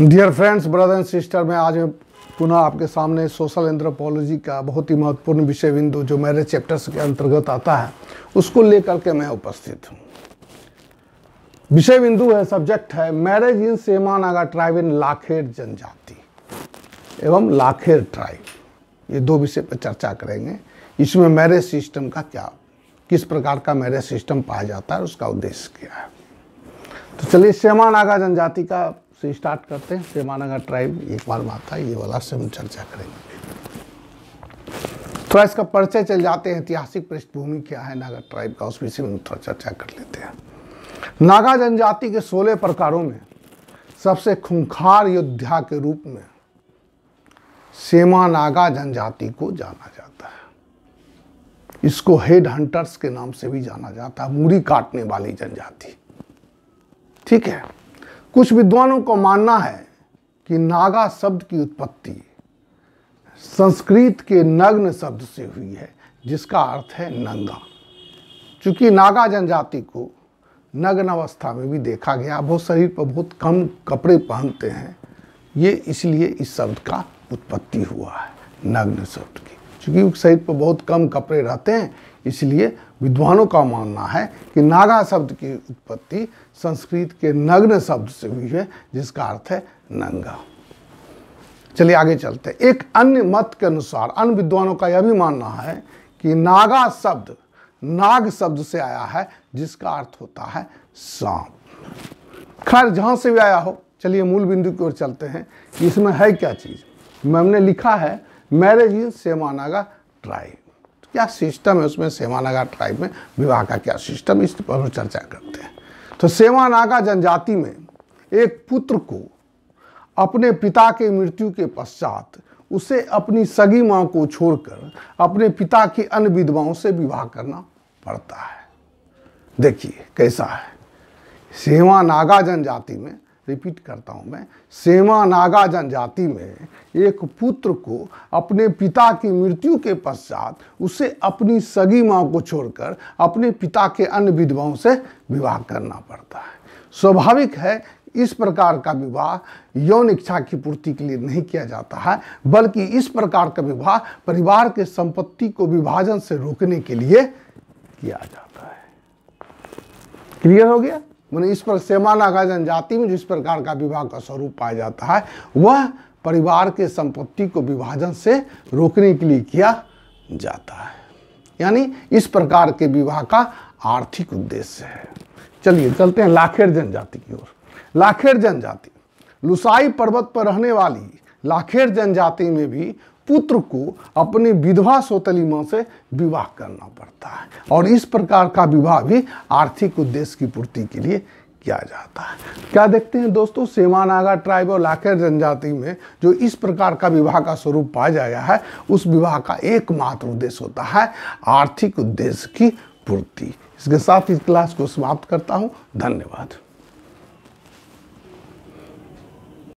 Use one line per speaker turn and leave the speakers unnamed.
dear friends brother and sister मैं आज पुनः आपके सामने सोशल एंथ्रोपोलॉजी का बहुत ही महत्वपूर्ण विषय बिंदु जो मेरे चैप्टर्स के अंतर्गत आता है उसको लेकर के मैं उपस्थित हूँ विषय बिंदु है सब्जेक्ट है marriage in Sema Naga tribe in Lakher जनजाति एवं लाखेर ट्राइब ये दो विषय पर चर्चा करेंगे इसमें मैरिज सिस्टम का क्या किस प्रकार का मैरिज सिस्टम पाया जाता है उसका उद्देश्य क्या है तो चलिए सेमा नागा जनजाति का से स्टार्ट करते हैं प्रेमानगर ट्राइब एक बार बात है ये वाला से हम चर्चा करेंगे थोड़ा तो इसका परिचय चल जाते हैं ऐतिहासिक पृष्ठभूमि क्या है नागा ट्राइब का उस विषय में थोड़ा चर्चा कर लेते हैं नागा जनजाति के सोलह प्रकारों में सबसे खूंखार योद्धा के रूप में सेमा नागा जनजाति को जाना जाता है इसको हेड हंटर्स के नाम से भी जाना जाता है मुड़ी काटने वाली जनजाति ठीक है कुछ विद्वानों को मानना है कि नागा शब्द की उत्पत्ति संस्कृत के नग्न शब्द से हुई है जिसका अर्थ है नंगा चूँकि नागा जनजाति को नग्न अवस्था में भी देखा गया वो शरीर पर बहुत कम कपड़े पहनते हैं ये इसलिए इस शब्द का उत्पत्ति हुआ है नग्न शब्द की चूंकि शरीर पर बहुत कम कपड़े रहते हैं इसलिए विद्वानों का मानना है कि नागा शब्द की उत्पत्ति संस्कृत के नग्न शब्द से हुई है जिसका अर्थ है नंगा चलिए आगे चलते हैं एक अन्य मत के अनुसार अन्य विद्वानों का यह भी मानना है कि नागा शब्द नाग शब्द से आया है जिसका अर्थ होता है सांप खैर जहां से भी आया हो चलिए मूल बिंदु की ओर चलते हैं इसमें है क्या चीज़ मैंने लिखा है मैरिज इन सेमानागा ट्राइब क्या सिस्टम है उसमें सेवानागा ट्राइब में विवाह का क्या सिस्टम इस पर हम चर्चा करते हैं तो सेवानागा जनजाति में एक पुत्र को अपने पिता के मृत्यु के पश्चात उसे अपनी सगी माँ को छोड़कर अपने पिता की अन्य विधवाओं से विवाह करना पड़ता है देखिए कैसा है सेवा नागा जनजाति में रिपीट करता हूँ मैं सेवा नागा जनजाति में एक पुत्र को अपने पिता की मृत्यु के पश्चात उसे अपनी सगी माँ को छोड़कर अपने पिता के अन्य विधवाओं से विवाह करना पड़ता है स्वाभाविक है इस प्रकार का विवाह यौन इच्छा की पूर्ति के लिए नहीं किया जाता है बल्कि इस प्रकार का विवाह परिवार के संपत्ति को विभाजन से रोकने के लिए किया जाता है क्लियर हो गया मैंने इस पर सेमाना का जनजाति में जिस प्रकार का विवाह का स्वरूप पाया जाता है वह परिवार के संपत्ति को विभाजन से रोकने के लिए किया जाता है यानी इस प्रकार के विवाह का आर्थिक उद्देश्य है चलिए चलते हैं लाखेर जनजाति की ओर लाखेर जनजाति लुसाई पर्वत पर रहने वाली लाखेर जनजाति में भी पुत्र को अपनी विधवा सोतली माँ से विवाह करना पड़ता है और इस प्रकार का विवाह भी आर्थिक उद्देश्य की पूर्ति के लिए किया जाता है क्या देखते हैं दोस्तों सेवानागा ट्राइब और लाखेर जनजाति में जो इस प्रकार का विवाह का स्वरूप पाया जाया है उस विवाह का एकमात्र उद्देश्य होता है आर्थिक उद्देश्य की पूर्ति इसके साथ इस क्लास को समाप्त करता हूँ धन्यवाद